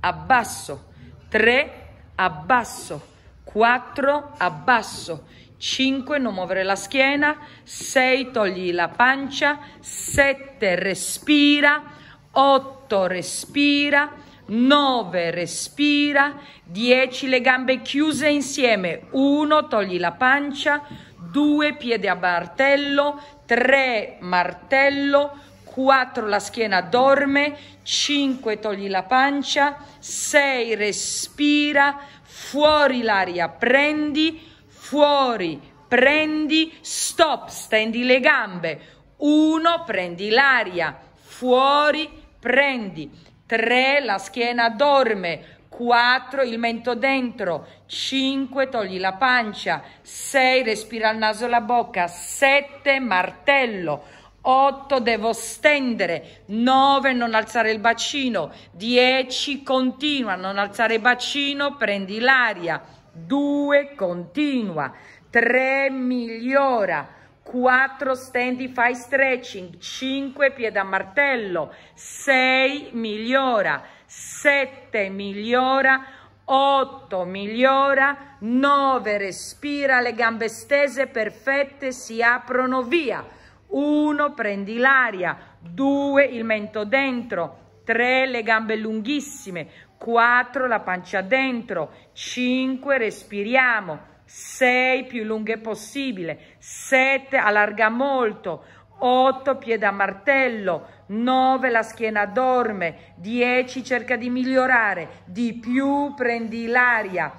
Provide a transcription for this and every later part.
abbasso, 3 abbasso, 4 abbasso, 5 non muovere la schiena, 6 togli la pancia, 7 respira, 8 respira, 9 respira, 10 le gambe chiuse insieme, 1 togli la pancia, 2 piede a martello, 3 martello, 4 la schiena dorme, 5 togli la pancia, 6 respira, fuori l'aria prendi, fuori prendi, stop, stendi le gambe, 1 prendi l'aria, fuori prendi, 3 la schiena dorme, 4 il mento dentro, 5 togli la pancia, 6 respira il naso e la bocca, 7 martello, 8 devo stendere, 9 non alzare il bacino, 10 continua, non alzare il bacino, prendi l'aria, 2 continua, 3 migliora, 4 stendi, fai stretching, 5 piede a martello, 6 migliora, 7 migliora, 8 migliora, 9 respira, le gambe stese perfette si aprono via. 1 prendi l'aria, 2 il mento dentro, 3 le gambe lunghissime, 4 la pancia dentro, 5 respiriamo, 6 più lunghe possibile, 7 allarga molto, 8 piede a martello, 9 la schiena dorme, 10 cerca di migliorare, di più prendi l'aria,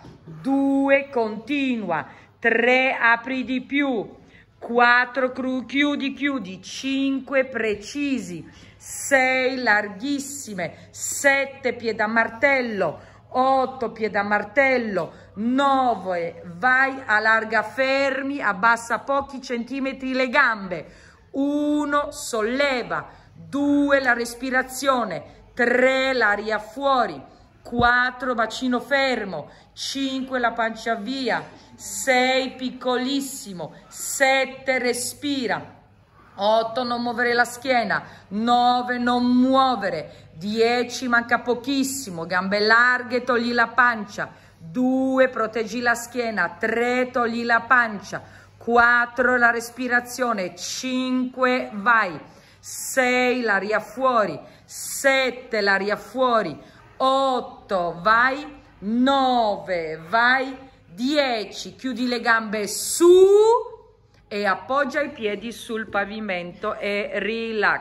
2 continua, 3 apri di più, 4 cru, chiudi, chiudi, 5 precisi, 6 larghissime, 7 piedi a martello, 8 piedi a martello, 9 vai a larga fermi, abbassa pochi centimetri le gambe, 1 solleva, 2 la respirazione, 3 l'aria fuori, 4 bacino fermo, 5 la pancia via, 6 piccolissimo, 7 respira, 8 non muovere la schiena, 9 non muovere, 10 manca pochissimo, gambe larghe, togli la pancia, 2 proteggi la schiena, 3 togli la pancia, 4 la respirazione, 5 vai, 6 l'aria fuori, 7 l'aria fuori, 8, vai, 9, vai, 10, chiudi le gambe su e appoggia i piedi sul pavimento e rilassa.